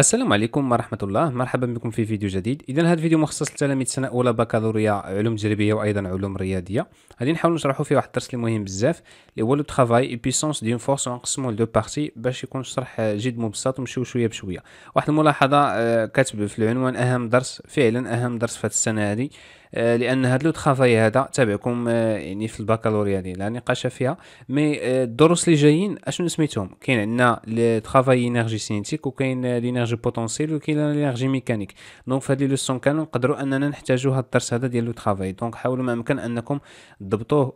السلام عليكم ورحمة الله مرحبا بكم في فيديو جديد إذا هذا الفيديو مخصص لتلاميذ سنة أولى بكالوريا علوم تجريبية وأيضا علوم رياضية غادي نحاول نشرحوا فيه واحد الدرس اللي مهم بزاف اللي هو لو طرافاي اي بيسونس دي فورس ونقسموه لدو بارتي باش يكون الشرح جد مبسط ونمشيو شوية بشوية واحد الملاحظة آه، كاتب في العنوان أهم درس فعلا أهم درس في هذه السنة هذه آه، لان هاد لو ترافاي هذا تابعكم آه، يعني في البكالوريا ديال لا نقاش فيها مي آه، الدروس اللي جايين اشنو سميتهم كاين عندنا الترافاي انرجي سينيتيك وكاين لينيرجي بوتونسييل وكاين لينيرجي ميكانيك دونك فهاد لي لوسون كانوا نقدروا اننا نحتاجوا هاد الدرس هذا ديال لو ترافاي دونك حاولوا ما امكن انكم تضبطوه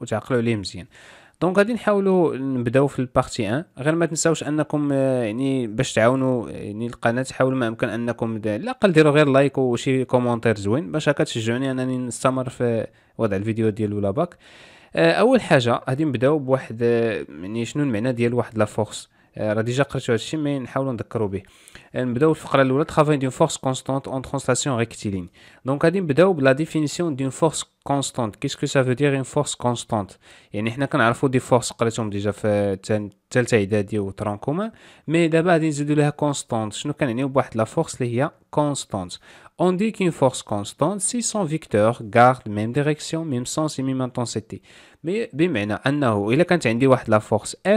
وتعقلوا عليه مزيان دونك غادي نحاولوا نبداو في البارتي 1 غير ما تنساوش انكم آه، يعني باش تعاونوا آه، يعني القناه حاولوا ما امكن انكم على الاقل ديروا غير لايك وشي كومونتير زوين باش هكا تشجعوني انني نستمر في وضع الفيديو ديال ولا باك آه، اول حاجه غادي نبداو بواحد يعني شنو المعنى ديال واحد لا فورس آه، راه ديجا قريتو هادشي مي نحاولو نذكرو به آه، نبداو الفقره الاولى ترافاي دون فورس كونستانت اون ترانسلاسيون ريكتيلين دونك غادي نبداو بلا ديفينيسيون دون فورس كونستانت كيسكو سا فو دير اون فورس كونستانت يعني حنا كنعرفو دي فورس قريتهم ديجا في الثالثه اعدادي و كومان مي دابا غادي نزيدو لها كونستانت شنو كنعنيو بواحد لا فورس اللي هي كونستانت On dit qu'une force constante, si son vecteur garde même direction, même sens et même intensité. Mais بمعنى انه الا كانت عندي واحد لا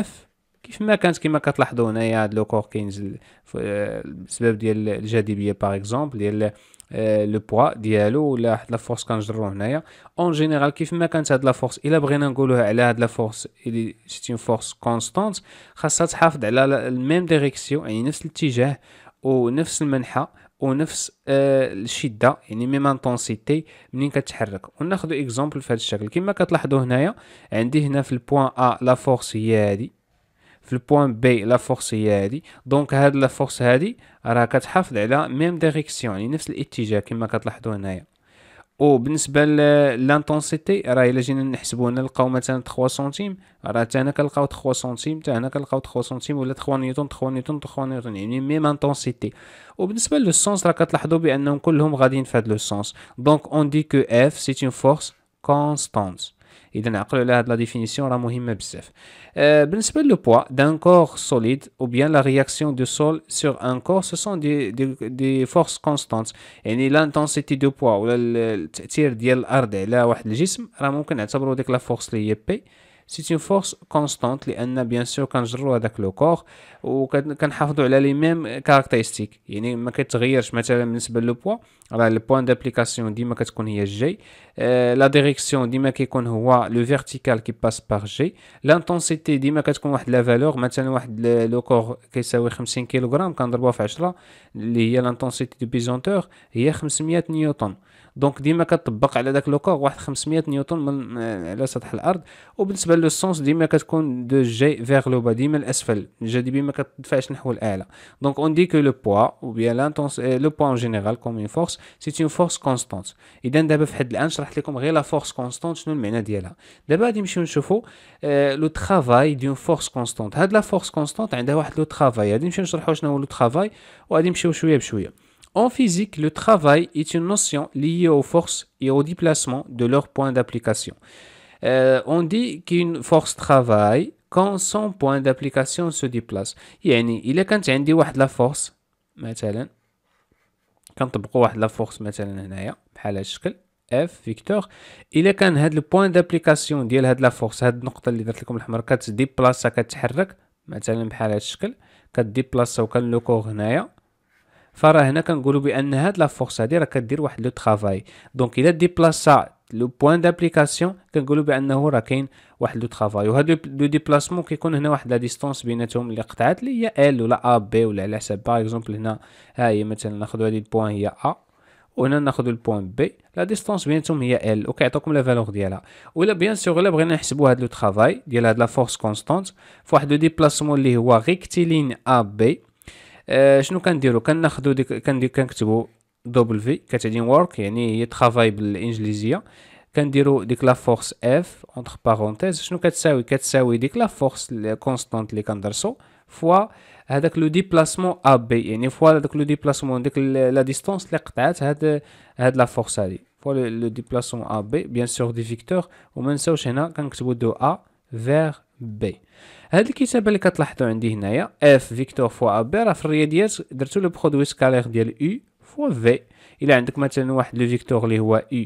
F كيف ما كانت كما كتلاحظوا هنايا هاد لو كور كينزل بسبب آه، ديال الجاذبيه باغ اكزومبل ديال آه، لو بوا ديالو ولا واحد لا فورس كنجرو هنايا اون جينيرال كيف ما كانت هاد لا فورس الا بغينا نقولوها على هاد لا فورس اللي سيتي فورس كونستانت خاصها تحافظ على الميم ديريكسيون يعني نفس الاتجاه ونفس المنحى ونفس آه، الشده يعني ميم انتونسيتي منين كتحرك وناخذ اكزومبل في هذا الشكل كما كتلاحظوا هنايا عندي هنا في البوان ا لا فورس هي هذه في البوان بي لا فورس هي هادي دونك هاد لا فورس هادي راه كتحافظ على ميم ديريكسيون يعني نفس الاتجاه كما كتلاحظوا هنايا او بالنسبه للانتونسيتي راه الا جينا نحسبوا هنا نلقاو مثلا 3 سنتيم راه حتى هنا كنلقاو 3 سنتيم حتى هنا كنلقاو 3 سنتيم ولا 3 نيوتن 3 نيوتن 3 نيوتن يعني ميم انتونسيتي وبالنسبه للسونس راه كتلاحظوا بانهم كلهم غاديين في هذا لو سونس دونك اون دي كو اف سي اون فورس كونستانت اذا عقلوا على هاد لا ديفينيسيون راه مهمه بزاف أه بالنسبه لو بوا دان كور سوليد او بيان لا رياكسيون دو سول سور ان كور سو سون دي دي, دي فورس كونستانت يعني لانتونسيتي دو بوا ولا التاثير ديال الارض على واحد الجسم راه ممكن نعتبروا ديك لا فورس اللي هي بي سي اون فورس كونستانت لان بيان سور كنجرو هذاك لو كور وكنحافظوا على لي ميم كاركتيرستيك يعني ما كتغيرش مثلا بالنسبه لو بوا راه لو بوان دابليكاسيون ديما كتكون هي جي لا ديريكسيون ديما كيكون هو لو فيرتيكال كي باس باغ جي لانتونسيتي ديما كتكون واحد لا فالور مثلا واحد لو كور كيساوي 50 كيلوغرام كنضربوها في 10 اللي هي لانتونسيتي دو بيزونتور هي 500 نيوتن دونك ديما كتطبق على داك كور واحد 500 نيوتن من آه، على سطح الارض وبالنسبه للسونس ديما كتكون دو جي فيغ لو با ديما الاسفل الجاذبيه ما كتدفعش نحو الاعلى دونك اون دي كو لو بوا او بيان لانتونس لو بوا اون جينيرال كوم اون فورس سي اون فورس كونستانت اذا دابا في حد الان شرحت لكم غير لا فورس كونستانت شنو المعنى ديالها دابا غادي نمشيو نشوفوا لو ترافاي دون فورس كونستانت هاد لا فورس كونستانت عندها واحد لو ترافاي غادي نمشيو نشرحوا شنو هو لو ترافاي وغادي نمشيو شويه بشويه En physique, le travail est une notion liée aux forces et au déplacement de leur point d'application. Euh, on dit qu'une force travaille quand son point d'application se déplace. il est quand de a la force, quand on la force, F vecteur. Il est le point d'application de la force, la force, se déplace, se déplace, déplace, فراه هنا كنقولوا بان هاد لا فورس هادي راه كدير واحد لو طرافاي دونك الا ديبلاسا لو بوين دابليكاسيون كنقولوا بانه راه كاين واحد لو طرافاي وهاد لو ديبلاسمون كيكون هنا واحد لا ديستونس بيناتهم اللي قطعات لي هي ال ولا ا بي ولا على حساب باغ اكزومبل هنا ها هي مثلا ناخذ هادي البوان هي ا وهنا ناخذ البوان بي لا ديستونس بيناتهم هي ال وكيعطيكم لا فالور ديالها ولا بيان سور الا بغينا نحسبوا هاد لو طرافاي ديال هاد لا فورس كونستانت فواحد لو ديبلاسمون اللي هو ريكتيلين ا بي آه، شنو كنديرو كناخذو ديك كندير كنكتبو دوبل في كتعني ورك يعني هي ترافاي بالانجليزيه كنديرو ديك لا فورس اف اونتر بارونتيز شنو كتساوي كتساوي ديك لا فورس كونستانت اللي كندرسو فوا هذاك لو ديبلاسمون ا بي يعني فوا هذاك لو ديبلاسمون ديك لا ديستونس اللي قطعات هاد هاد لا فورس هادي فوا لو ديبلاسمون ا بي بيان سور دي فيكتور وما نساوش هنا كنكتبو دو ا فيغ بي هاد الكتابه اللي كتلاحظوا عندي هنايا اف فيكتور فوا بي راه في الرياضيات درتو لو برودوي سكالير ديال او فوا في الا عندك مثلا واحد لو فيكتور اللي هو او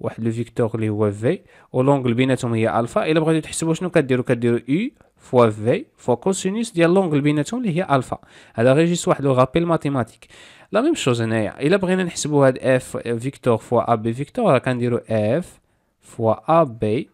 واحد لو فيكتور اللي هو في ولونغل بيناتهم هي الفا الا بغيتو تحسبوا شنو كديروا كديروا او فوا في فوا كوسينوس ديال لونغل بيناتهم اللي هي الفا هذا غير جيست واحد لو غابيل ماتيماتيك لا ميم شوز هنايا الا بغينا نحسبوا هاد اف فيكتور فوا ا بي فيكتور راه كنديروا اف فوا ا بي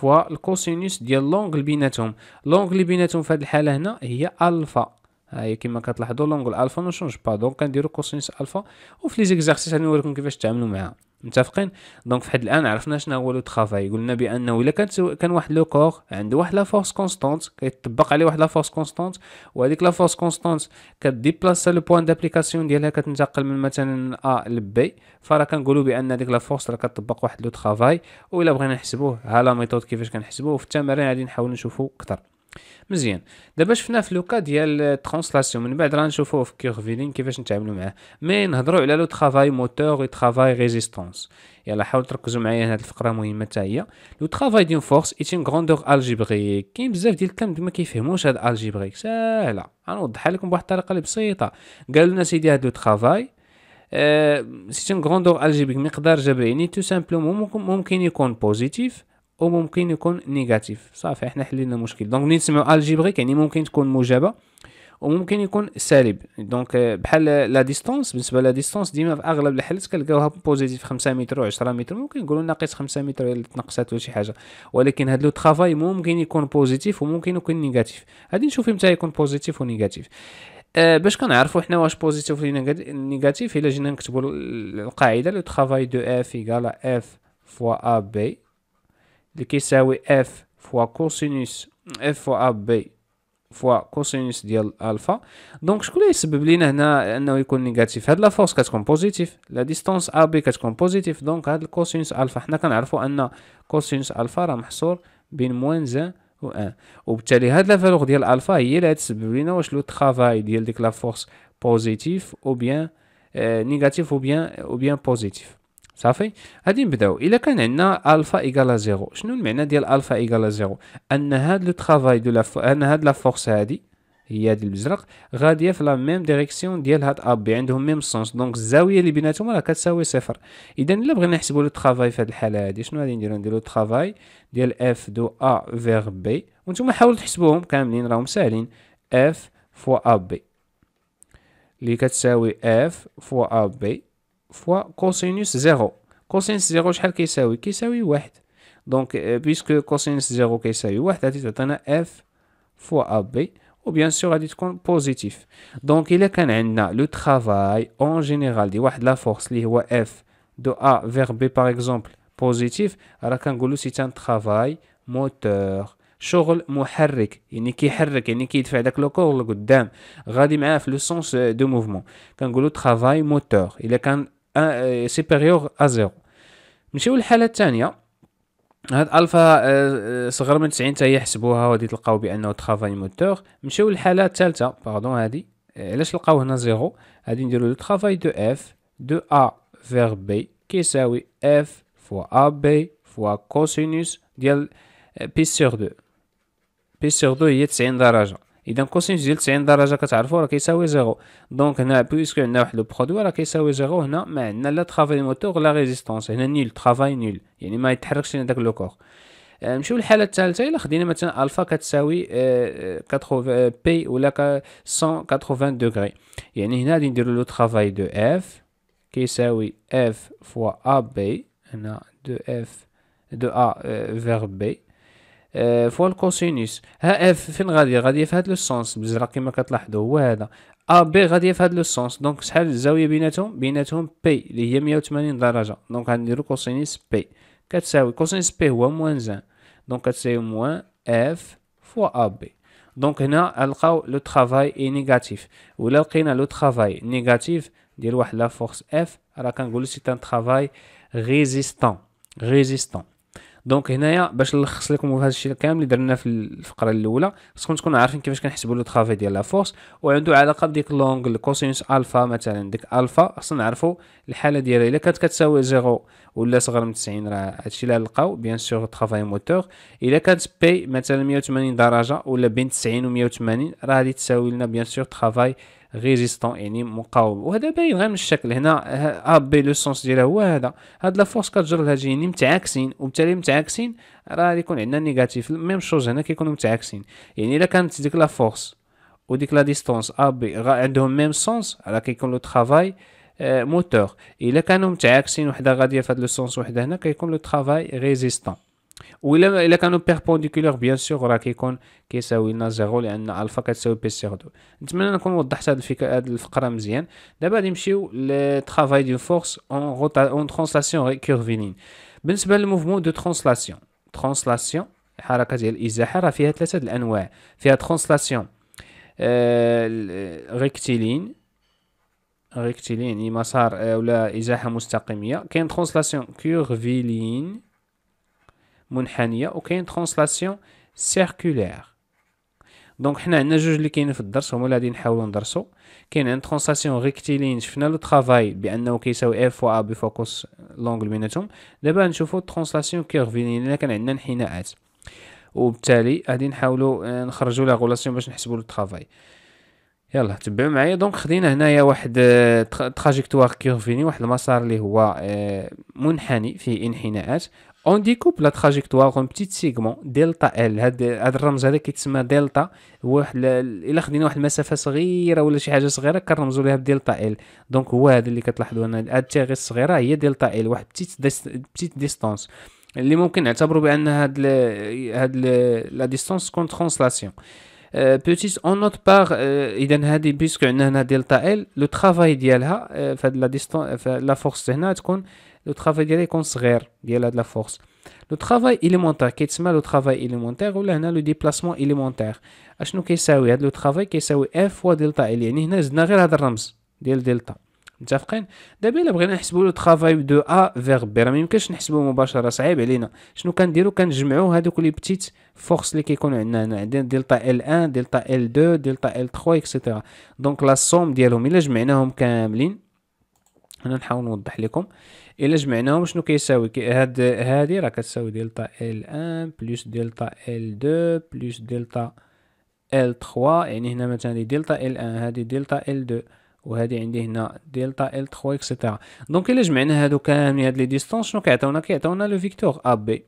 فوا الكوسينوس ديال لونغ بيناتهم لونغ بيناتهم في هذه الحاله هنا هي الفا هاهي كما كتلاحظوا لونغ الالفا ما شونج با دونك كنديروا كوسينس الفا وفي لي زيكزارسيس غنوريكم كيفاش تعاملوا معها متفقين دونك فحد الان عرفنا شنو هو لو ترافاي قلنا بانه الا كانت كان واحد لو كور عنده واحد لا فورس كونستانت كيطبق عليه واحد لا فورس كونستانت وهذيك لا فورس كونستانت كديبلاسا لو بوين دابليكاسيون ديالها كتنتقل من مثلا ا لبي فراه كنقولوا بان هذيك لا فورس راه كتطبق واحد لو ترافاي والا بغينا نحسبوه ها لا ميثود كيفاش كنحسبوه في التمارين غادي نحاول نشوفو اكثر مزيان دابا شفنا في لوكا ديال ترانسلاسيون من بعد راه نشوفوه في كيرفيلين كيفاش نتعاملوا معاه مي نهضروا على لو ترافاي موتور و ترافاي ريزيستونس يلا حاول تركزوا معايا هاد الفقره مهمه حتى هي لو ترافاي دون فورس ايتين ان غروندور الجبريك كاين بزاف ديال الكلام ما كيفهموش هاد الجبريك ساهله غنوضحها لكم بواحد الطريقه اللي بسيطه قال لنا سيدي هاد لو ترافاي سيت غروندور الجبريك مقدار جبري يعني تو سامبلومون ممكن يكون بوزيتيف وممكن يكون نيجاتيف صافي احنا حلينا المشكل دونك ملي نسمعو الجبريك يعني ممكن تكون موجبه وممكن يكون سالب دونك بحال لا ديستونس بالنسبه لا ديستونس ديما في اغلب الحالات كنلقاوها بوزيتيف 5 متر و10 متر ممكن نقولوا ناقص 5 متر الا تنقصات ولا شي حاجه ولكن هاد لو ترافاي ممكن يكون بوزيتيف وممكن يكون نيجاتيف غادي نشوف امتى يكون بوزيتيف ونيجاتيف أه باش كنعرفوا حنا واش بوزيتيف ولا نيجاتيف الا جينا نكتبوا القاعده لو ترافاي دو اف ايغال اف فوا ا بي اللي كيساوي اف فوا كوسينوس اف فوا ا بي فوا كوسينوس ديال الفا دونك شكون اللي يسبب لينا هنا انه يكون نيجاتيف هاد لا فورس كتكون بوزيتيف لا ديستونس ا بي كتكون بوزيتيف دونك هاد الكوسينوس الفا حنا كنعرفوا ان كوسينوس الفا راه محصور بين موان زان و ان وبالتالي هاد لا فالور ديال الفا هي اللي غتسبب لينا واش لو ترافاي ديال ديك لا فورس بوزيتيف او بيان نيجاتيف او بيان او بيان بوزيتيف صافي غادي نبداو الا كان عندنا الفا ايكالا زيرو شنو المعنى ديال الفا ايكالا زيرو ان هاد لو طرافاي دو لا ان هاد لا فورس هادي هي هاد البزرق غاديه في لا ميم ديريكسيون ديال هاد ا بي عندهم ميم سونس دونك الزاويه اللي بيناتهم راه كتساوي صفر اذا الا بغينا نحسبوا لو طرافاي في هاد الحاله هادي شنو غادي نديرو نديرو طرافاي ديال اف دو ا فيغ بي وانتم حاولوا تحسبوهم كاملين راهم ساهلين اف فوا ا بي اللي كتساوي اف فوا ا بي fois cosinus 0. Cosinus 0, je sais qu'il Donc, euh, puisque cosinus 0, qu'il est 1, ça dit f fois ab, ou bien sûr, ça dit positif. Donc, il est quand le travail en général, de la force, li f de a vers b, par exemple, positif, alors on dit c'est un travail moteur. le sens يعني euh, mouvement يعني سوبيريور ا زيرو نمشيو للحاله الثانيه هاد الفا صغر من 90 حتى يحسبوها وغادي تلقاو بانه ترافاي موتور نمشيو للحاله الثالثه باردون هادي علاش لقاو هنا زيرو غادي نديرو لو ترافاي دو اف دو ا فيغ بي كيساوي اف فوا ا بي فوا كوسينوس ديال بي سور دو بي سور دو هي 90 درجه اذا كوسينوس ديال 90 درجه كتعرفوا راه كيساوي زيرو دونك هنا بويسكو عندنا واحد لو برودوي راه كيساوي زيرو هنا ما عندنا لا ترافاي موتور لا ريزيستونس هنا نيل ترافاي نيل يعني ما يتحركش لنا داك لو كور نمشيو للحاله الثالثه الا خدينا مثلا الفا كتساوي 80 بي ولا 180 دوغري يعني هنا غادي نديرو لو ترافاي دو اف كيساوي اف فوا ا بي هنا دو اف دو ا فيغ بي آه، فوا الكوسينوس ها اف آه، فين غادية غادية في هاد لو سونس بالزرق كما كتلاحظوا هو هذا ا آه، بي غادية في هاد لو سونس دونك شحال الزاوية بيناتهم بيناتهم بي اللي هي 180 درجة دونك غنديرو كوسينوس بي كتساوي كوسينوس بي هو موان زان دونك كتساوي موان اف فوا ا بي دونك هنا لقاو لو ترافاي اي نيجاتيف ولا لقينا لو ترافاي نيجاتيف ديال واحد لا فورس اف راه كنقولو سي ان ترافاي ريزيستون ريزيستون دونك هنايا باش نلخص لكم هذا الشيء كامل اللي درنا في الفقره الاولى خصكم تكونوا عارفين كيفاش كنحسبوا لو ترافي ديال لا فورس وعنده علاقه بديك لونغ الكوسينوس الفا مثلا ديك الفا خصنا نعرفوا الحاله ديالها الا كانت كتساوي زيرو ولا صغر من 90 راه هادشي اللي لقاو بيان سور ترافي موتور الا كانت بي مثلا 180 درجه ولا بين 90 و 180 راه غادي تساوي لنا بيان سور ترافي ريزيستون يعني مقاوم وهذا باين غير من الشكل هنا ا بي لو سونس ديالها هو هذا هاد لا فورس كتجر لها يعني متعاكسين وبالتالي متعاكسين راه غادي يكون عندنا نيجاتيف ميم شوز هنا كيكونوا متعاكسين يعني الا كانت ديك لا فورس وديك لا ديستونس ا بي عندهم ميم سونس راه كيكون لو ترافاي موتور الا كانوا متعاكسين وحده غاديه في هاد لو سونس وحده هنا كيكون لو ترافاي ريزيستون ولا الا كانوا بيربونديكولار بيان سور راه كيكون كيساوي لنا زيرو لان الفا كتساوي بي سي دو نتمنى نكون وضحت هاد الفكره هاد الفقره مزيان دابا غادي نمشيو للترافاي دو فورس اون روتا اون ترانسلاسيون ريكورفينين بالنسبه للموفمون دو ترانسلاسيون ترانسلاسيون الحركه ديال الازاحه راه فيها ثلاثه الانواع فيها ترانسلاسيون آه ريكتيلين ريكتيلين مسار ولا ازاحه مستقيميه كاين ترانسلاسيون كورفيلين منحنيه وكاين ترانسلاسيون سيركولير دونك حنا عندنا جوج اللي كاينين في الدرس هما اللي غادي نحاولوا ندرسوا كاين ان ترانسلاسيون ريكتيلين شفنا لو ترافاي بانه كيساوي اف و ا بي فوكوس لونغل بيناتهم دابا نشوفوا ترانسلاسيون كيرفيلين الا كان عندنا انحناءات وبالتالي غادي نحاولوا آه، نخرجوا لا غولاسيون باش نحسبوا لو ترافاي يلا تبعوا معايا دونك خدينا هنايا واحد تراجيكتوار آه، كيرفيني واحد المسار اللي هو آه، منحني فيه انحناءات اون ديكوب لا تراجيكتوار اون بتيت سيغمون دلتا ال هاد هاد الرمز هذا كيتسمى دلتا واحد الا خدينا واحد المسافه صغيره ولا شي حاجه صغيره كنرمزوا ليها بدلتا ال دونك هو هذا اللي كتلاحظوا انا هاد التاغي الصغيره هي دلتا ال واحد بتيت بتيت ديستونس اللي ممكن نعتبروا بان هاد ال هاد لا ديستونس كون ترانسلاسيون بوتيت اون نوت باغ اذا هذه بيسكو عندنا هنا دلتا ال لو ترافاي ديالها في هاد لا ديستون لا فورس هنا تكون لو ترافاي ديالها يكون صغير ديال هاد لا فورس لو ترافاي اليمونتير كيتسمى لو ترافاي اليمونتير ولا هنا لو ديبلاسمون اليمونتير اشنو كيساوي هاد لو ترافاي كيساوي اف فوا دلتا ال يعني هنا زدنا غير هاد الرمز ديال دلتا متفقين دابا الا بغينا نحسبوا لو طرافاي دو ا فيغ بي راه ما يمكنش نحسبوه مباشره صعيب علينا شنو كنديروا كنجمعوا هذوك لي بتيت فورس اللي كيكونوا عندنا هنا عندنا دلتا ال 1 دلتا ال 2 دلتا ال 3 اكسيتيرا دونك لا سوم ديالهم الا جمعناهم كاملين هنا نحاول نوضح لكم الا جمعناهم شنو كيساوي كي هاد هادي راه كتساوي دلتا ال 1 بلس دلتا ال 2 بلس دلتا ال 3 يعني هنا مثلا دلتا ال 1 هادي دلتا ال 2 وهذه عندي هنا دلتا ال 3 اكسيتيرا دونك الا جمعنا هادو كاملين هاد لي ديستونس شنو كيعطيونا كيعطيونا لو فيكتور ا بي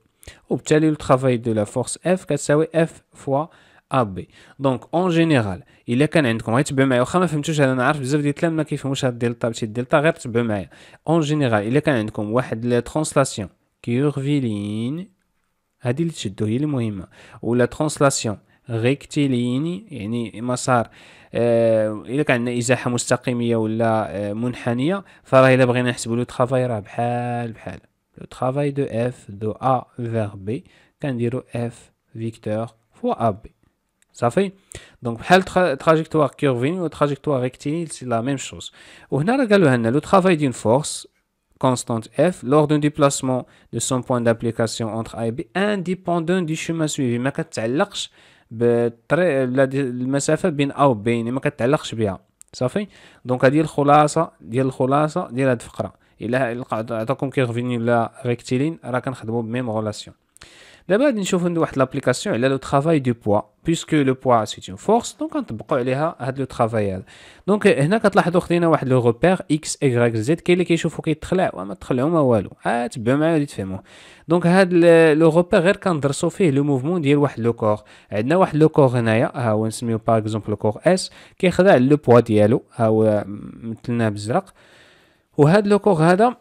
وبالتالي لو ترافاي دو لا فورس اف كتساوي اف فوا ا بي دونك اون جينيرال الا كان عندكم غير تبعوا معايا واخا ما فهمتوش انا عارف بزاف ديال التلاميذ ما كيفهموش هاد الدلتا بشي الدلتا غير تبعوا معايا اون جينيرال الا كان عندكم واحد لا ترانسلاسيون كيرفيلين هادي اللي تشدو هي المهمه ولا ترانسلاسيون ريكتيليني يعني مسار آه الا كان عندنا ازاحه مستقيميه ولا آه، منحنيه فراه الا بغينا نحسبوا لو ترافاي راه بحال بحال لو ترافاي دو اف دو ا فيغ بي كنديرو اف فيكتور فوا ا بي صافي دونك بحال تراجيكتوار كيرفين و تراجيكتوار ريكتيلين سي لا ميم شوز وهنا راه قالوها لنا لو ترافاي دون فورس constante f lors d'un déplacement de son point d'application entre a et b indépendant du chemin suivi ما كتعلقش بالطريق المسافه بين او وبين ما كتعلقش بها صافي دونك هذه الخلاصه ديال الخلاصه ديال هاد الفقره الا عطاكم كيرفيني ولا ريكتيلين راه كنخدمو بميم غولاسيون دابا غادي نشوفو واحد لابليكاسيون على لو ترافاي دو بوا بيسكو لو بوا سي اون فورس دونك غنطبقو عليها هاد لو ترافاي هذا دونك هنا كتلاحظوا خدينا واحد لو روبير اكس ايغريك زد كاين اللي كيشوفو كيتخلع وما تخلعو ما والو آه تبعو معايا غادي تفهمو دونك هاد لو روبير غير كندرسو فيه لو موفمون ديال واحد لو كور عندنا واحد لو كور هنايا ها هو نسميو باغ اكزومبل لو كور اس كيخضع لو بوا ديالو ها هو مثلناه بزرق وهاد لو كوغ هذا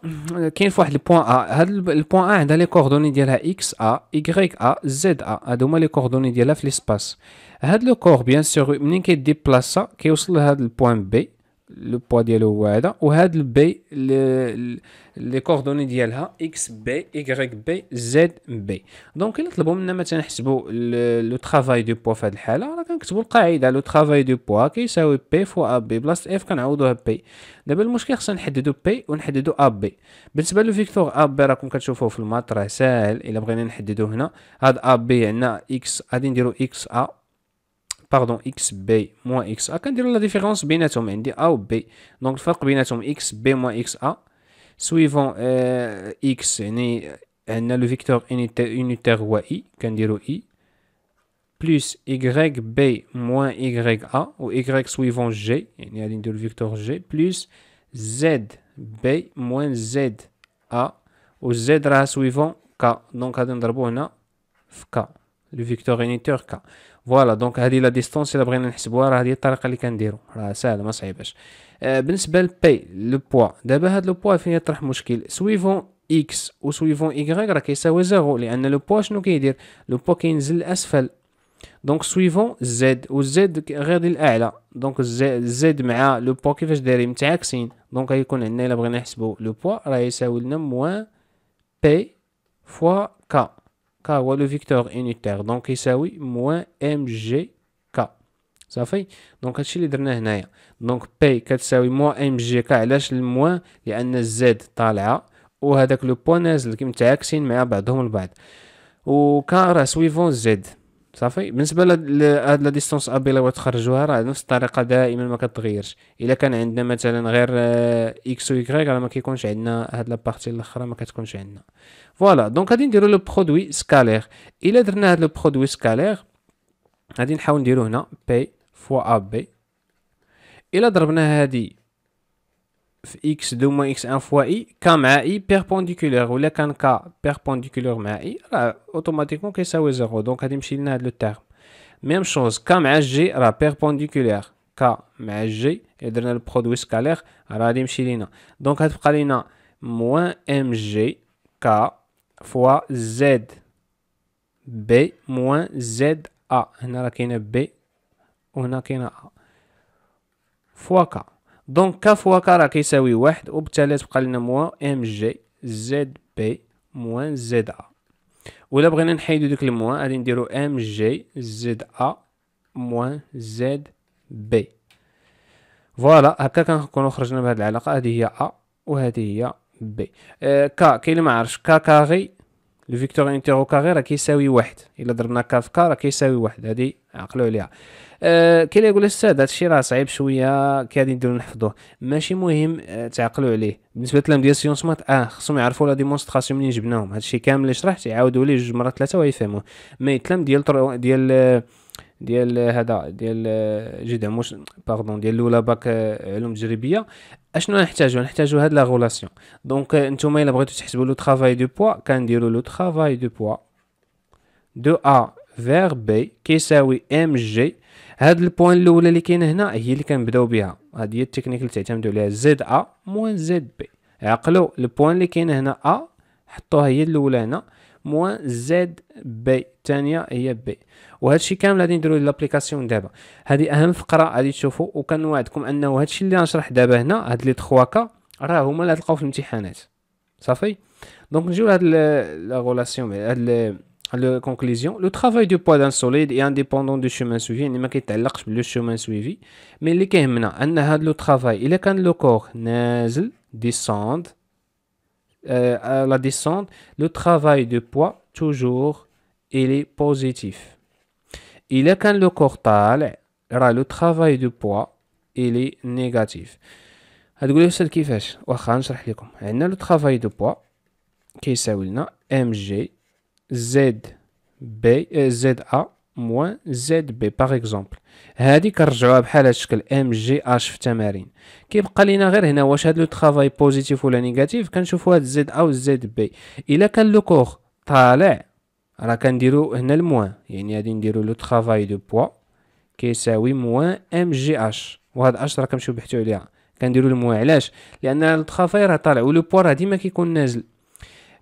كاين في واحد البوان ا هاد البوان ا عندها لي كوردوني ديالها اكس ا ايغريك ا زد ا هادو هما لي كوردوني ديالها في ليسباس هاد لو كوغ بيان سور منين كيدي بلاصه كيوصل لهاد البوان بي لو بوا ديالو هو هذا وهاد البي لي كوردوني ديالها اكس بي ايغريك بي زد بي دونك الا طلبوا منا مثلا نحسبوا لو ترافاي دو بوا في هاد الحاله راه كنكتبوا القاعده لو ترافاي دو بوا كيساوي بي فوا ا بي بلاصه اف كنعوضوها بي دابا المشكل خصنا نحددوا بي ونحددوا بي بالنسبه لو فيكتور بي راكم كتشوفوه في المات راه ساهل الا بغينا نحددو هنا هاد ا بي عندنا اكس غادي نديرو اكس ا Pardon, xb moins xa. Quand ce la différence B n'est n a ou b. Donc, la combinaison xb moins xa suivant euh, x, n'est le vecteur unitaire Y, qu'est-ce y, plus yb moins y a ou y suivant g, n'est le le vecteur g, plus zb moins z a ou z suivant k. Donc, on a le vecteur unitaire k. فوالا دونك هذه لا ديستونس الا بغينا نحسبوها راه هذه الطريقه اللي كنديرو راه ساهله ما صعيباش آه، بالنسبه للبي لو بوا دابا هاد لو بوا فين يطرح مشكل سويفون اكس وسويفون ايغريك راه كيساوي زيرو لان لو بوا شنو كيدير لو بوا كينزل لاسفل دونك سويفون زد والزد غير للاعلى دونك الزد مع لو بوا كيفاش دايرين متعاكسين دونك غيكون عندنا الا بغينا نحسبو لو بوا راه يساوي لنا موان بي فوا كا كا هو لو فيكتور اونيتير دونك يساوي موان ام جي كا صافي دونك هادشي اللي درناه هنايا دونك بي كتساوي موان ام جي كا علاش الموان لان الزد طالعه وهذاك لو بوان نازل متعاكسين مع بعضهم البعض وكا راه سويفون زد صافي بالنسبه لهاد لا ديستونس لو تخرجوها راه نفس الطريقه دائما ما كتغيرش الا كان عندنا مثلا غير آه، اكس و واي راه ما كيكونش عندنا هاد لا بارتي الاخرى ما كتكونش عندنا فوالا دونك غادي نديرو لو برودوي سكالير الا درنا هاد لو برودوي سكالير غادي نحاول نديرو هنا بي فوا ا بي الا ضربنا هادي x 2 moins x1 fois i, k ma i perpendiculaire, ou le can k perpendiculaire ma i, automatiquement, que ça 0 Donc, à Chilina le terme. Même chose, k ma g, la perpendiculaire, k ma g, et donne le produit scalaire, à Donc, à moins mg k fois z b moins z a. On a b, on a a. Fois k. دونك فوا ك راه كيساوي واحد وبالتالي تبقى لنا موا ام جي زد بي موان زد ا ولا بغينا نحيدو دوك الموان غادي نديرو ام جي زد ا موان زد بي فوالا هكا كنكونو خرجنا بهاد العلاقه هادي هي ا هادي هي بي آه كا كاين ما عرفش كا كاغي لو فيكتور انتيرو كاري راه كيساوي واحد الا ضربنا كافكا راه كيساوي واحد هادي عقلوا عليها أه كاين يقول الساده هادشي راه صعيب شويه كي غادي نديرو نحفظوه ماشي مهم تعقلوا عليه بالنسبه للام ديال سيونس مات اه خصهم يعرفوا لا ديمونستراسيون منين جبناهم هادشي كامل اللي شرحت يعاودوا ليه جوج مرات ثلاثه ويفهموه مي التلام ديال ديال ديال هذا ديال جي موش باردون ديال الاولى باك آه، علوم تجريبيه اشنو نحتاجو نحتاجو هاد لا غولاسيون دونك آه، نتوما الا بغيتو تحسبوا لو طرافاي دو بوا كنديرو لو طرافاي دو بوا دو ا فير بي كيساوي ام جي هاد البوان الاولى اللي كاينه هنا هي اللي كنبداو بها هادي هي التكنيك اللي تعتمدوا عليها زد ا موان زد بي عقلوا البوان اللي كاين هنا ا حطوها هي الاولى هنا موان زد بي تانية هي بي وهذا الشيء كامل غادي نديرو لابليكاسيون دابا هذه اهم فقره غادي تشوفوا وكنوعدكم انه هذا الشيء اللي غنشرح دابا هنا هاد لي تخوا كا راه هما اللي غتلقاو في الامتحانات صافي دونك نجيو لهاد لا غولاسيون هاد لو كونكليزيون لو ترافاي دو بوا دان سوليد اي انديبوندون دو شومان سويفي يعني ما كيتعلقش بلو شومان سويفي مي اللي كيهمنا ان هاد لو ترافاي الا كان لو كور نازل ديسوند Euh, à la descente, le travail de poids, toujours, il est positif. Il est quand le cortal, le travail de poids, il est négatif. Le travail qui واخا نشرح est عندنا لو ترافاي z euh, موان زد بي باغ اكزومبل هادي كنرجعوها بحال هاد الشكل ام جي اش في التمارين كيبقى لينا غير هنا واش هاد لو ترافاي بوزيتيف ولا نيجاتيف كنشوفو هاد زد او زد بي الا كان لو كور طالع راه كنديرو هنا الموان يعني غادي نديرو لو ترافاي دو بوا كيساوي موان ام جي اش وهاد اش راه كنمشيو بحثو عليها كنديرو الموان علاش لان لو الترافاي راه طالع ولو بوا راه ديما كيكون نازل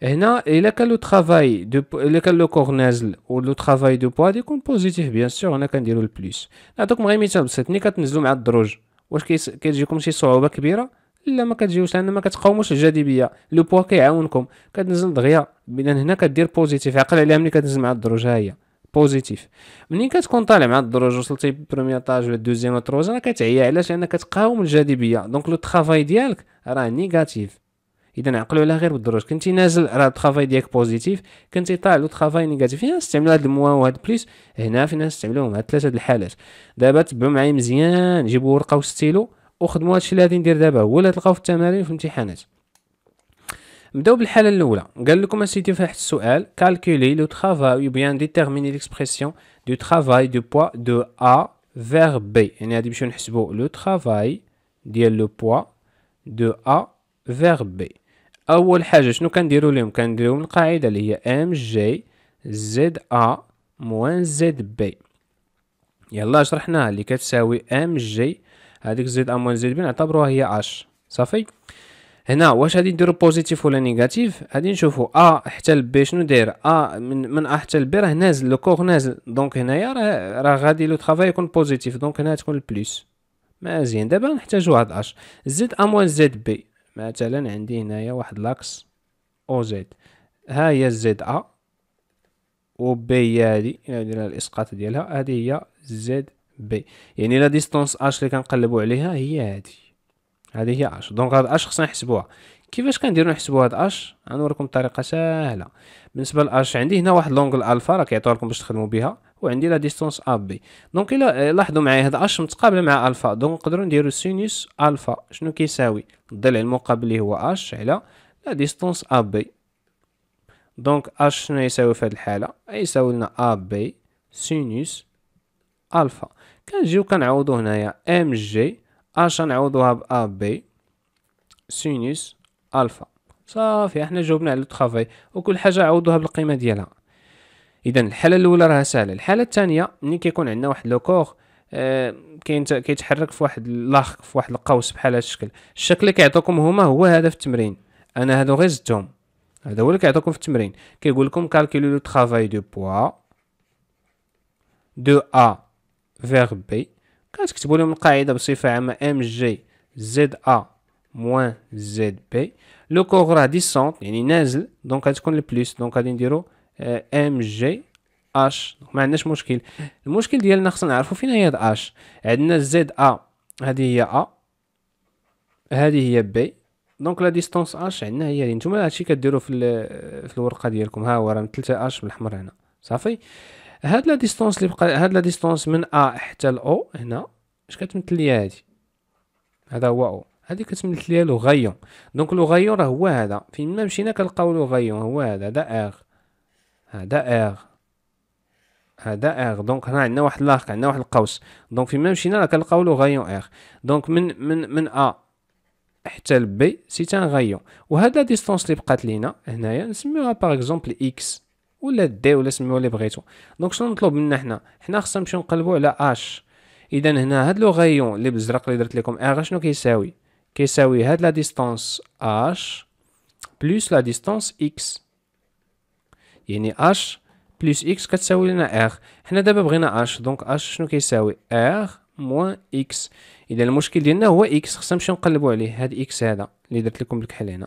هنا الا كان لو طرافاي دو الا كان لو كور نازل ولو طرافاي دو بوا ديكون بوزيتيف بيان سور انا كنديرو البلوس نعطيكم غير مثال بسيط ملي كتنزلو مع الدروج واش كتجيكم شي صعوبه كبيره لا ما كتجيوش لان ما كتقاوموش الجاذبيه لو بوا كيعاونكم كتنزل دغيا اذا هنا كدير بوزيتيف عقل عليها ملي كتنزل مع الدروج ها هي بوزيتيف منين كتكون طالع مع الدروج وصلتي بروميير طاج ولا دوزيام ولا راه كتعيا علاش لان كتقاوم الجاذبيه دونك لو طرافاي ديالك راه نيجاتيف اذا عقلوا على غير بالدروج كنتي نازل راه الطرافاي ديالك بوزيتيف كنتي طالع طرافاي نيجاتيف هنا نستعملوا هاد الموا وهاد بليس هنا فين نستعملوهم هاد ثلاثه د الحالات دابا تبعوا معايا مزيان جيبوا ورقه وستيلو وخدموا هادشي اللي غادي ندير دابا هو اللي تلقاو في التمارين في الامتحانات نبداو بالحاله الاولى قال لكم اسيتي فواحد السؤال كالكولي لو طرافاي بيان ديتيرميني ليكسبرسيون دو طرافاي دو بوا دو ا فيغ بي يعني غادي نمشيو نحسبوا لو طرافاي ديال لو بوا دو ا فير بي اول حاجه شنو كنديرو لهم كنديرو من القاعده اللي هي ام جي زد ا موان زد بي يلا شرحناها اللي كتساوي ام جي هذيك زد ا موان زد بي نعتبروها هي اش صافي هنا واش غادي نديرو بوزيتيف ولا نيجاتيف غادي نشوفو ا حتى ل شنو داير ا من من ا حتى ل راه نازل لو كوغ نازل دونك هنايا راه راه غادي لو ترافاي يكون بوزيتيف دونك هنا تكون البليس مزيان دابا نحتاجو هاد اش زد ا موان زد بي مثلا عندي هنايا واحد لاكس او زد ها هي زد ا و بي هادي الى الاسقاط ديالها هادي هي زد بي يعني لا ديستونس اش اللي كنقلبوا عليها هي هادي هذه هي اش دونك هاد اش خصنا نحسبوها كيفاش كنديرو نحسبوا هاد اش غنوريكم الطريقه سهله بالنسبه لاش عندي هنا واحد لونغل الفا راه كيعطيوها لكم باش تخدموا بها وعندي لا ديستونس ا بي دونك الا لاحظوا معايا هاد اش متقابله مع الفا دونك نقدروا نديرو سينوس الفا شنو كيساوي الضلع المقابل اللي هو اش على لا ديستونس ا بي دونك اش شنو يساوي في هاد الحاله يساوي لنا ا بي سينوس الفا كنجيو كنعوضو هنايا ام جي اش غنعوضوها ب ا بي سينوس الفا صافي احنا جاوبنا على ترافاي وكل حاجه عوضوها بالقيمه ديالها اذا الحاله الاولى راها سهله الحاله الثانيه ملي كيكون عندنا واحد لو كور آه، كاين كيتحرك في واحد لاخ في واحد القوس بحال هذا الشكل الشكل اللي كيعطيكم هما هو هذا في التمرين انا هادو غير زدتهم هذا هو اللي كيعطيكم في التمرين كيقول لكم كالكولي لو ترافاي دو بوا دو ا فيغ بي كتكتبوا لهم القاعده بصفه عامه ام جي زد ا moins ZB لو كوغ راه ديسونت يعني نازل دونك غتكون البلوس دونك غادي نديرو ام جي اش ما عندناش مشكل المشكل ديالنا خصنا نعرفو فين هي هاد اش عندنا زد ا هذه هي ا هذه هي بي دونك لا ديستونس اش عندنا هي اللي نتوما هادشي كديرو في في الورقه ديالكم ها هو راه من 3 اش بالاحمر هنا صافي هاد لا ديستونس اللي بقى هاد لا ديستونس من ا حتى ل او هنا اش كتمثل لي هادي هذا هو او هذه كتمثل ليها لوغايون دونك لوغايون راه هو هذا فين ما مشينا كنلقاو لوغايون هو هذا هذا اغ هذا اغ هذا اغ دونك هنا عندنا واحد لاق عندنا واحد القوس دونك فين ما مشينا راه كنلقاو لوغايون اغ دونك من من من ا حتى لبي سي تان غايون وهذا ديستونس اللي بقات لينا هنايا نسميوها باغ اكزومبل اكس ولا دي ولا سميوها اللي بغيتو دونك شنو نطلب منا حنا حنا خصنا نمشيو نقلبو على اش اذا هنا هاد لو غايون اللي بالزرق اللي درت لكم اغ شنو كيساوي كيساوي هاد لا ديستانس اش بلس لا ديستانس اكس يعني اش بلس اكس كتساوي لنا ار حنا دابا بغينا اش دونك اش شنو كيساوي ار موان اكس اذا المشكل ديالنا هو اكس خصنا نمشيو نقلبوا عليه هاد اكس هذا اللي درت لكم الكحل هنا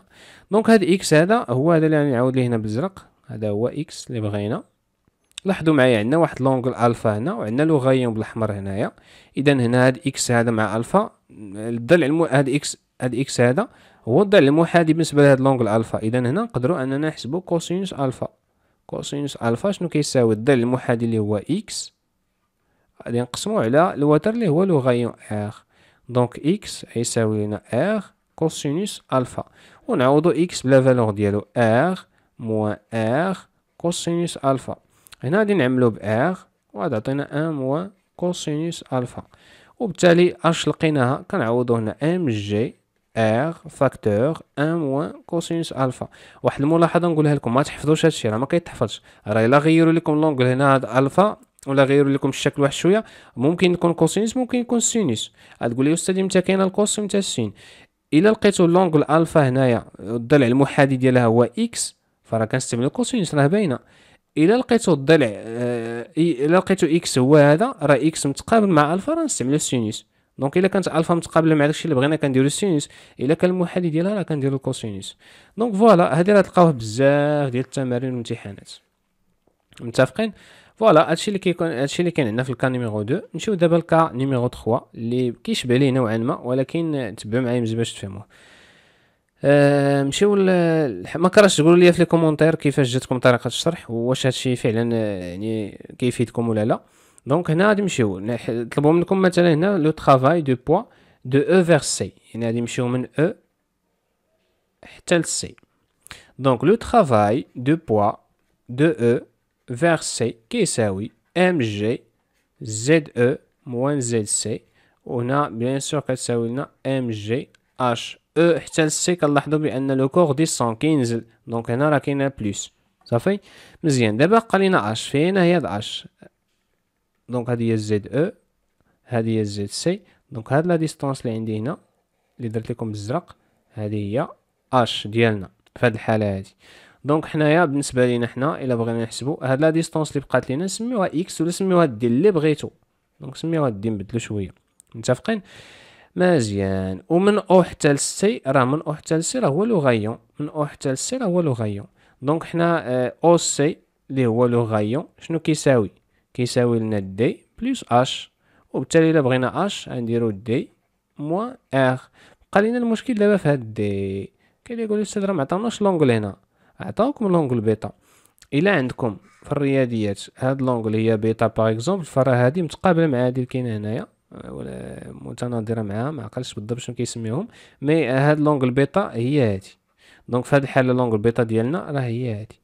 دونك هاد اكس هذا هو هذا اللي غنعاود ليه هنا بالزرق هذا هو اكس اللي بغينا لاحظوا معايا عندنا واحد لونغ الفا هنا وعندنا لوغايون بالاحمر هنايا اذا هنا هاد اكس هذا مع الفا الضلع المو... هاد اكس هاد اكس هذا هو الضلع المحادي بالنسبه لهاد لونغ الفا اذا هنا نقدروا اننا نحسبوا كوسينوس الفا كوسينوس الفا شنو كيساوي الضلع المحادي اللي هو اكس غادي نقسمو على الوتر اللي هو لوغايون ار دونك اكس يساوي لنا ار كوسينوس الفا ونعوضو اكس بلا فالور ديالو ار موان ار كوسينوس الفا هنا غادي نعملو ب و غادي تعطينا ام و كوسينوس الفا وبالتالي اش لقيناها كنعوضو هنا ام جي ار فاكتور ام و كوسينوس الفا واحد الملاحظه نقولها لكم ما تحفظوش هادشي راه ما كيتحفظش راه الا غيروا لكم لونغل هنا هاد الفا ولا غيروا لكم الشكل واحد شويه ممكن يكون كوسينوس ممكن يكون سينوس تقول لي استاذ متى كاين الكوس متى السين الا لقيتو لونغل الفا هنايا الضلع المحادي ديالها هو اكس فراه كنستعملو كوسينوس راه باينه الا لقيتو الضلع آه، الا لقيتو اكس هو هذا راه اكس متقابل مع الفا راه نستعملو السينوس دونك الا كانت الفا متقابله مع داكشي اللي بغينا كنديرو السينوس الا كان المحلي ديالها راه كنديرو الكوسينوس دونك فوالا هادي راه تلقاوه بزاف ديال التمارين والامتحانات متفقين فوالا هادشي اللي كيكون هادشي اللي كاين عندنا في الكا نيميرو 2 نمشيو دابا لكا نيميرو 3 اللي كيشبه ليه نوعا ما ولكن تبعوا معايا باش تفهموه آه، مشيو ما كرهتش تقولوا لي في لي كومونتير كيفاش جاتكم طريقه الشرح واش هادشي فعلا آه، يعني كيفيدكم ولا لا دونك هنا غادي نمشيو نطلبوا منكم مثلا هنا لو ترافاي دو بوا دو او فيغ سي يعني غادي نمشيو من او e حتى لسي دونك لو ترافاي دو بوا دو او فيغ سي كيساوي ام جي زد او موان زد سي وهنا بيان سور كتساوي لنا ام جي اش او حتى السي كنلاحظوا بان لو كور ديسون كينزل دونك هنا راه كاينه بلوس صافي مزيان دابا بقى لينا اش فين هي اش دونك هذه هي زد او هذه هي زد سي دونك هاد لا ديستونس اللي عندي هنا اللي درت لكم بالزرق هذه هي اش ديالنا في هاد الحاله هذه دونك حنايا بالنسبه لينا حنا الا بغينا نحسبوا هاد لا ديستونس اللي بقات لينا سميوها اكس ولا سميوها دي اللي بغيتو دونك سميوها دي نبدلو شويه متفقين مزيان ومن او حتى لسي راه من او حتى لسي راه هو لوغايون من او حتى لسي راه هو لوغايون دونك حنا آه، او سي اللي هو لوغايون شنو كيساوي كيساوي لنا دي بلس اش وبالتالي الا بغينا اش غنديرو دي موان ار بقى لينا المشكل دابا في هاد دي كاين يقول الاستاذ راه ما عطاوناش لونغل هنا عطاوكم لونغل بيتا الا عندكم في الرياضيات هاد لونغل هي بيتا باغ اكزومبل فراه هادي متقابله مع هادي اللي كاينه هنايا ولا متناظره معاها ما عقلتش بالضبط شنو كيسميوهم مي هاد لونغ البيتا هي هادي دونك في هاد الحاله لونغ البيتا ديالنا راه هي هادي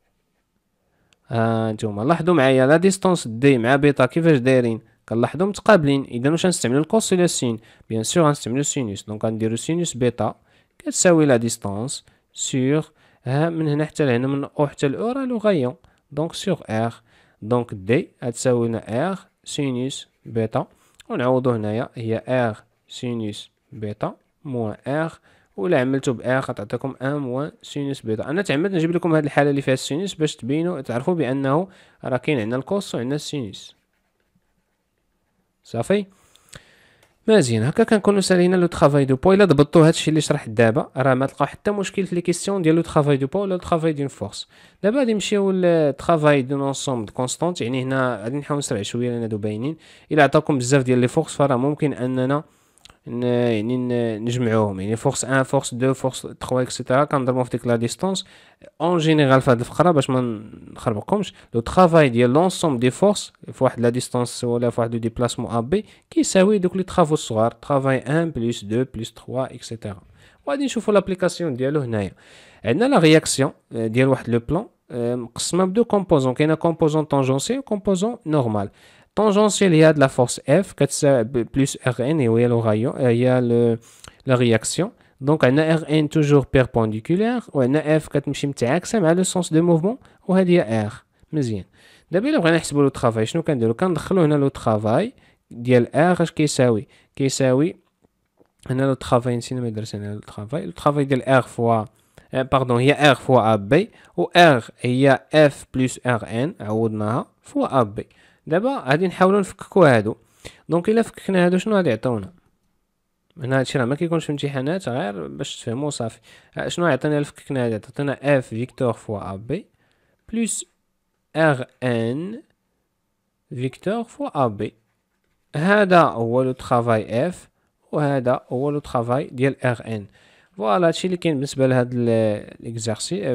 ها نتوما لاحظوا معايا لا ديستونس دي مع بيتا كيفاش دايرين كنلاحظوا متقابلين اذا واش غنستعملو الكوس ولا السين بيان سور غنستعملو السينوس دونك غنديرو سينوس بيتا كتساوي لا ديستونس سور ها من هنا حتى لهنا من او حتى الاو راه غايون دونك سور ار دونك دي غتساوي لنا ار سينوس بيتا ونعوضو هنايا هي ار سينوس بيتا موان ار ولا عملتو ب غتعطيكم ان موان سينوس بيتا انا تعمدت نجيب لكم هاد الحاله اللي فيها السينوس باش تبينو تعرفو بانه راه كاين عندنا الكوس وعندنا السينوس صافي مزيان هكا كنكونو سالينا لو طرافاي دو بو الا ضبطتو هادشي اللي شرحت دابا راه ما تلقاو حتى مشكل في لي كيسيون ديال لو طرافاي دو بو ولا لو طرافاي دون فورس دابا غادي نمشيو لطرافاي دون دو كونستانت يعني هنا غادي نحاول نسرع شويه لان هادو باينين الا عطاكم بزاف ديال لي فورس فراه ممكن اننا Il y a des forces 1, force 2, force 3, etc. Quand on la distance, en général, le travail de l'ensemble des forces, il faut la distance sur faut le du déplacement AB, qui servent aux travaux soirs, travail 1, plus 2, plus 3, etc. On va voir l'application ici. On a la réaction de l'un et plan. Il y deux composants. Il y a un composant tangentiel et un composant normal. Tangentielle, il y a de la force F, ça plus Rn, et il y a, il y a le, la réaction. Donc, on a Rn toujours perpendiculaire, ou on a F, ça a le sens de mouvement, ou il y a R. D'abord, on va faire le travail. Je vais vous dire, on a le travail, il y a R, qui est ça, oui. Qui est ça, oui. On a le travail, ici, nous on a le travail. Le travail, il R fois euh, Pardon, il y a R fois AB, ou R, il y a F plus Rn, à fois AB. دابا غادي نحاولوا نفككو هادو دونك الا فككنا هادو شنو غادي يعطيونا هنا هادشي راه ما كيكونش في امتحانات غير باش تفهموا صافي شنو يعطينا الفككنا هادي عطينا اف فيكتور فوا ا بي بلس ار ان فيكتور فوا ا بي هذا هو لو ترافاي اف وهذا هو لو ترافاي ديال ار ان فوالا هادشي اللي كاين بالنسبه لهاد ليكزارسي euh,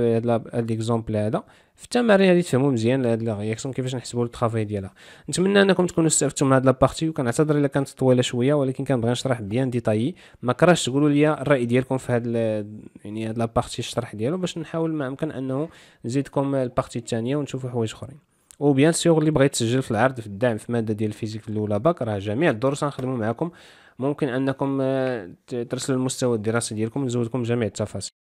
هاد ليكزومبل هذا في التمارين غادي تفهموا مزيان لهاد لا رياكسيون كيفاش نحسبوا الترافاي ديالها نتمنى انكم تكونوا استفدتوا من هاد لابارتي وكنعتذر الا كانت طويله شويه ولكن كنبغي نشرح بيان ديتاي ما كراش تقولوا لي الراي ديالكم في هاد يعني هاد لابارتي الشرح ديالو باش نحاول ما امكن انه نزيدكم البارتي الثانيه ونشوفوا حوايج اخرين وبيان سيغ اللي بغيت تسجل في العرض في الدعم في ماده ديال الفيزيك الاولى باك راه جميع الدروس غنخدموا معاكم ممكن انكم آه، ترسلوا المستوى الدراسي ديالكم نزودكم جميع التفاصيل